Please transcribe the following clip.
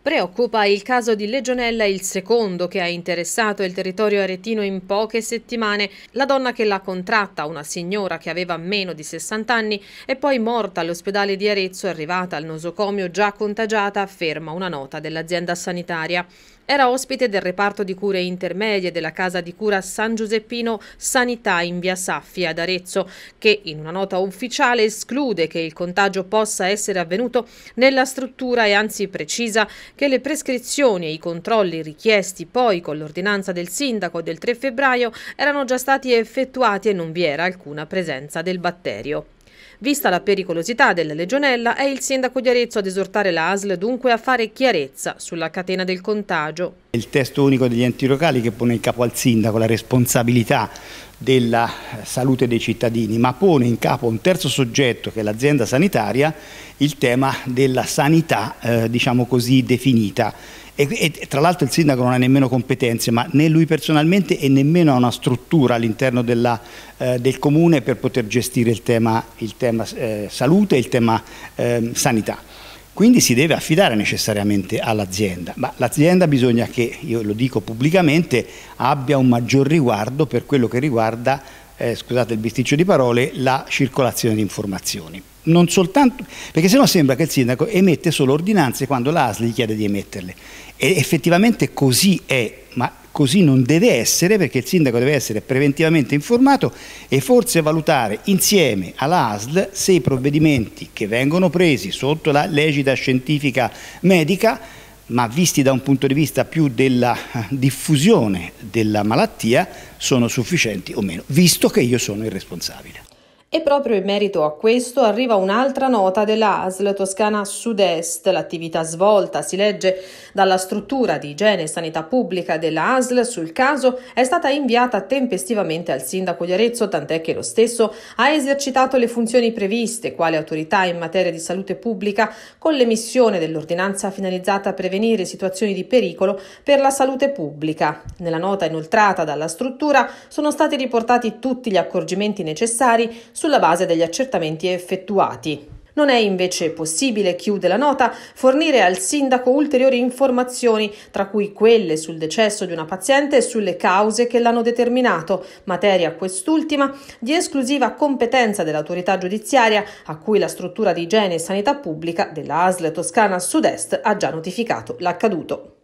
Preoccupa il caso di Legionella, il secondo che ha interessato il territorio aretino in poche settimane. La donna che l'ha contratta, una signora che aveva meno di 60 anni, è poi morta all'ospedale di Arezzo, arrivata al nosocomio già contagiata, afferma una nota dell'azienda sanitaria. Era ospite del reparto di cure intermedie della casa di cura San Giuseppino Sanità in via Saffi ad Arezzo, che in una nota ufficiale esclude che il contagio possa essere avvenuto nella struttura e anzi precisa che le prescrizioni e i controlli richiesti poi con l'ordinanza del sindaco del 3 febbraio erano già stati effettuati e non vi era alcuna presenza del batterio. Vista la pericolosità della legionella, è il sindaco di Arezzo ad esortare l'ASL dunque a fare chiarezza sulla catena del contagio. Il testo unico degli enti locali che pone in capo al sindaco la responsabilità della eh, salute dei cittadini, ma pone in capo un terzo soggetto che è l'azienda sanitaria il tema della sanità, eh, diciamo così, definita e, e, tra l'altro il sindaco non ha nemmeno competenze, ma né lui personalmente e nemmeno ha una struttura all'interno eh, del comune per poter gestire il tema, il tema eh, salute e il tema eh, sanità. Quindi si deve affidare necessariamente all'azienda, ma l'azienda bisogna che, io lo dico pubblicamente, abbia un maggior riguardo per quello che riguarda, eh, scusate il bisticcio di parole, la circolazione di informazioni non soltanto, perché sennò sembra che il sindaco emette solo ordinanze quando l'ASL gli chiede di emetterle. E effettivamente così è, ma così non deve essere perché il sindaco deve essere preventivamente informato e forse valutare insieme all'ASL se i provvedimenti che vengono presi sotto la legida scientifica medica ma visti da un punto di vista più della diffusione della malattia sono sufficienti o meno, visto che io sono il responsabile. E proprio in merito a questo arriva un'altra nota della ASL Toscana Sud-Est. L'attività svolta, si legge, dalla struttura di igiene e sanità pubblica della ASL sul caso è stata inviata tempestivamente al sindaco di Arezzo, tant'è che lo stesso ha esercitato le funzioni previste quale autorità in materia di salute pubblica con l'emissione dell'ordinanza finalizzata a prevenire situazioni di pericolo per la salute pubblica. Nella nota inoltrata dalla struttura sono stati riportati tutti gli accorgimenti necessari sulla base degli accertamenti effettuati. Non è invece possibile, chiude la nota, fornire al sindaco ulteriori informazioni, tra cui quelle sul decesso di una paziente e sulle cause che l'hanno determinato, materia quest'ultima di esclusiva competenza dell'autorità giudiziaria, a cui la struttura di igiene e sanità pubblica della ASL Toscana Sud-Est ha già notificato l'accaduto.